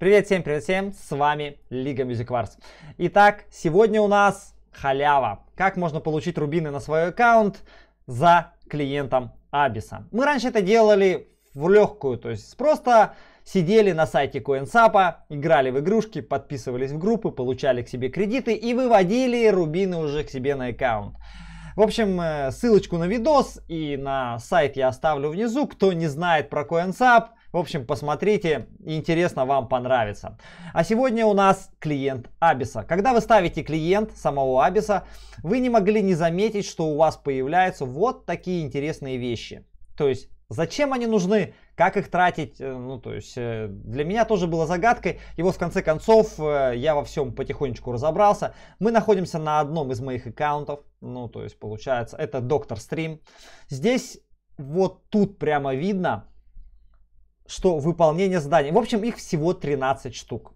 Привет всем, привет всем, с вами Лига Music Wars. Итак, сегодня у нас халява. Как можно получить рубины на свой аккаунт за клиентом Абиса. Мы раньше это делали в легкую, то есть просто сидели на сайте CoinSap, играли в игрушки, подписывались в группы, получали к себе кредиты и выводили рубины уже к себе на аккаунт. В общем, э, ссылочку на видос и на сайт я оставлю внизу. Кто не знает про CoinSap, в общем, посмотрите, интересно вам понравится. А сегодня у нас клиент Абиса. Когда вы ставите клиент самого Абиса, вы не могли не заметить, что у вас появляются вот такие интересные вещи. То есть Зачем они нужны? Как их тратить? Э, ну, то есть, э, для меня тоже было загадкой. И вот в конце концов, э, я во всем потихонечку разобрался. Мы находимся на одном из моих аккаунтов. Ну, то есть, получается, это Доктор Стрим. Здесь вот тут прямо видно, что выполнение задания. В общем, их всего 13 штук.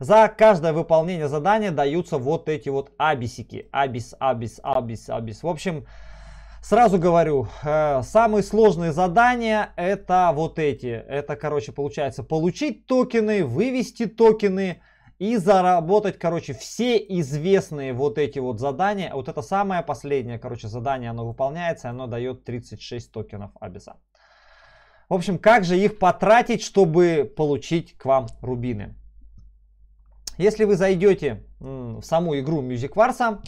За каждое выполнение задания даются вот эти вот абисики. Абис, абис, абис, абис. В общем, сразу говорю, э, самые сложные задания это вот эти. Это, короче, получается получить токены, вывести токены и заработать, короче, все известные вот эти вот задания. Вот это самое последнее, короче, задание, оно выполняется, оно дает 36 токенов абиса. В общем, как же их потратить, чтобы получить к вам рубины? Если вы зайдете в саму игру Music Wars,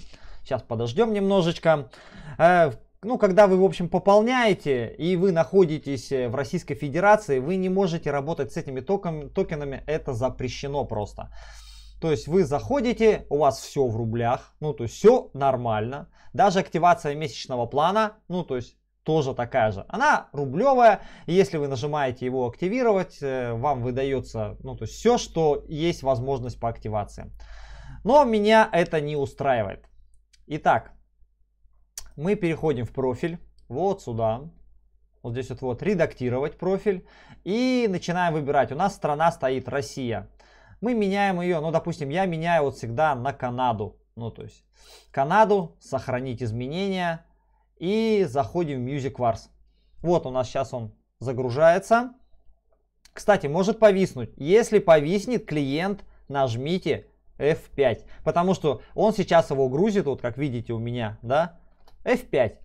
сейчас подождем немножечко, э, ну, когда вы, в общем, пополняете и вы находитесь э, в Российской Федерации, вы не можете работать с этими током, токенами, это запрещено просто. То есть вы заходите, у вас все в рублях, ну то есть все нормально. Даже активация месячного плана, ну то есть тоже такая же. Она рублевая, и если вы нажимаете его активировать, э, вам выдается ну, то есть все, что есть возможность по активации. Но меня это не устраивает. Итак, мы переходим в профиль, вот сюда, вот здесь вот, вот редактировать профиль и начинаем выбирать. У нас страна стоит Россия. Мы меняем ее, ну допустим, я меняю вот всегда на Канаду. Ну то есть Канаду, сохранить изменения, и заходим в Music Wars. Вот у нас сейчас он загружается. Кстати, может повиснуть. Если повиснет клиент, нажмите F5. Потому что он сейчас его грузит, вот как видите у меня, да, F5.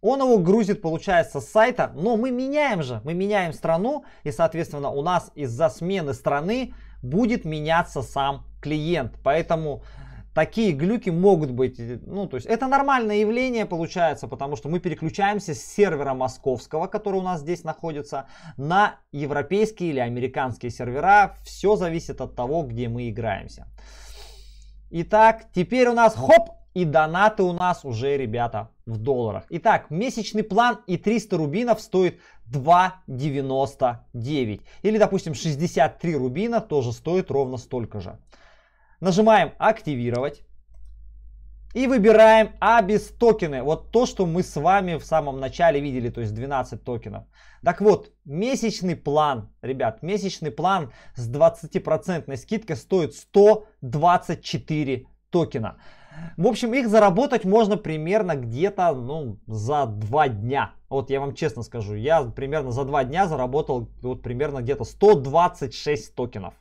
Он его грузит, получается, с сайта, но мы меняем же, мы меняем страну, и, соответственно, у нас из-за смены страны будет меняться сам клиент. Поэтому такие глюки могут быть. Э, ну, то есть это нормальное явление получается, потому что мы переключаемся с сервера московского, который у нас здесь находится, на европейские или американские сервера. Все зависит от того, где мы играемся. Итак, теперь у нас хоп, и донаты у нас уже, ребята, в долларах. Итак, месячный план и 300 рубинов стоит 2,99. Или, допустим, 63 рубина тоже стоит ровно столько же. Нажимаем активировать. И выбираем ABIS «А токены. Вот то, что мы с вами в самом начале видели, то есть 12 токенов. Так вот, месячный план, ребят, месячный план с 20% скидкой стоит 124 токена. В общем, их заработать можно примерно где-то ну, за 2 дня. Вот я вам честно скажу, я примерно за 2 дня заработал вот примерно где-то 126 токенов.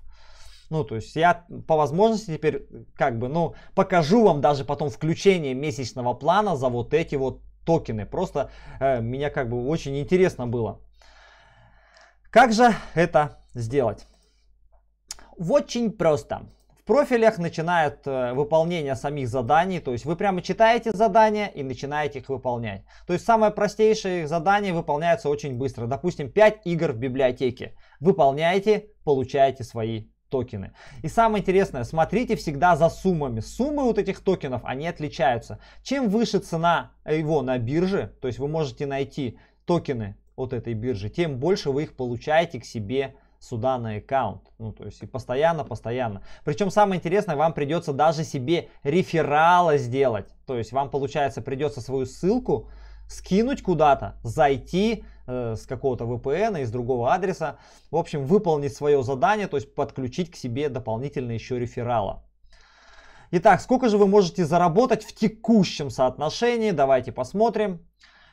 Ну, то есть я по возможности теперь э, как бы, ну, покажу вам даже потом включение месячного плана за вот эти вот токены. Просто э, меня как бы очень интересно было. Как же это сделать? Очень просто. В профилях начинает э, выполнение самих заданий, то есть вы прямо читаете задания и начинаете их выполнять. То есть самое простейшее задание выполняется очень быстро. Допустим, 5 игр в библиотеке. Выполняете, получаете свои токены. И самое интересное, смотрите всегда за суммами. Суммы вот этих токенов, они отличаются. Чем выше цена его на бирже, то есть вы можете найти токены от этой биржи, тем больше вы их получаете к себе сюда на аккаунт. Ну, то есть и постоянно, постоянно. Причем самое интересное, вам придется даже себе реферала сделать. То есть вам, получается, придется свою ссылку скинуть куда-то, зайти, Э, с какого-то VPN, из другого адреса. В общем, выполнить свое задание, то есть подключить к себе дополнительно еще реферала. Итак, сколько же вы можете заработать в текущем соотношении? Давайте посмотрим.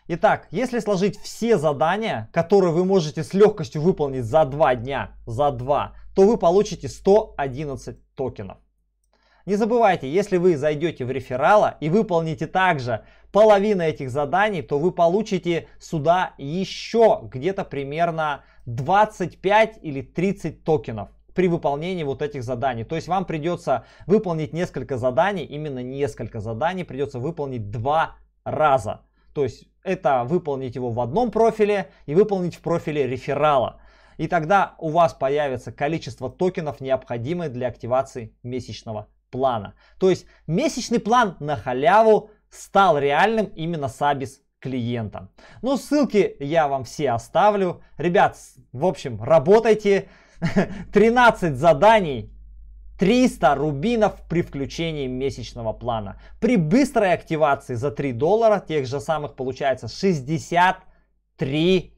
Итак, если сложить все задания, которые вы можете с легкостью выполнить за 2 дня, за 2, то вы получите 111 токенов. Не забывайте, если вы зайдете в реферала и выполните также половину этих заданий, то вы получите сюда еще где-то примерно 25 или 30 токенов при выполнении вот этих заданий. То есть вам придется выполнить несколько заданий, именно несколько заданий придется выполнить два раза. То есть это выполнить его в одном профиле и выполнить в профиле реферала. И тогда у вас появится количество токенов, необходимое для активации месячного плана. То есть месячный план на халяву стал реальным именно с Абис клиентом. Ну, ссылки я вам все оставлю. Ребят, в общем, работайте. 13 заданий 300 рубинов при включении месячного плана. При быстрой активации за 3 доллара, тех же самых получается 63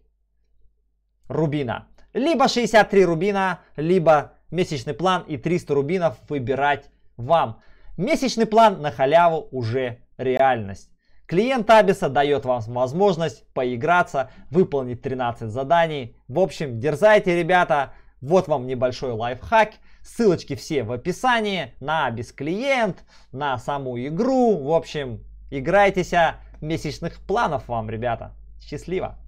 рубина. Либо 63 рубина, либо месячный план и 300 рубинов выбирать вам. Месячный план на халяву уже реальность. Клиент Абиса дает вам возможность поиграться, выполнить 13 заданий. В общем, дерзайте, ребята. Вот вам небольшой лайфхак. Ссылочки все в описании на Абис клиент, на саму игру. В общем, играйтесь. А, месячных планов вам, ребята. Счастливо!